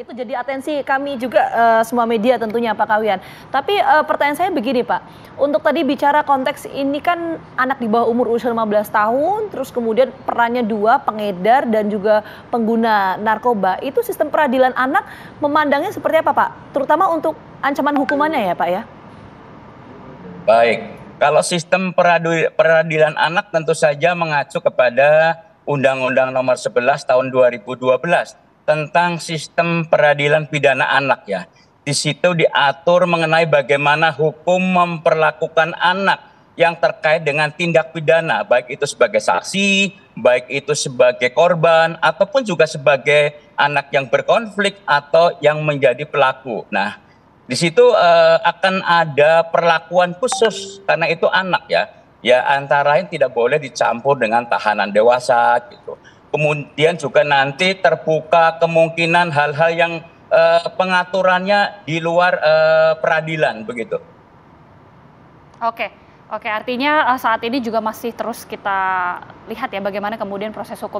Itu jadi atensi kami juga uh, semua media tentunya Pak Kawian. Tapi uh, pertanyaan saya begini Pak, untuk tadi bicara konteks ini kan anak di bawah umur usia 15 tahun, terus kemudian perannya dua, pengedar dan juga pengguna narkoba. Itu sistem peradilan anak memandangnya seperti apa Pak? Terutama untuk ancaman hukumannya ya Pak ya? Baik, kalau sistem peradilan anak tentu saja mengacu kepada Undang-Undang nomor 11 tahun 2012 tentang sistem peradilan pidana anak ya. Di situ diatur mengenai bagaimana hukum memperlakukan anak yang terkait dengan tindak pidana, baik itu sebagai saksi, baik itu sebagai korban, ataupun juga sebagai anak yang berkonflik atau yang menjadi pelaku. Nah, di situ eh, akan ada perlakuan khusus karena itu anak ya. Ya antara lain tidak boleh dicampur dengan tahanan dewasa gitu kemudian juga nanti terbuka kemungkinan hal-hal yang uh, pengaturannya di luar uh, peradilan begitu. Oke. Oke, artinya eh, saat ini juga masih terus kita lihat ya bagaimana kemudian proses hukum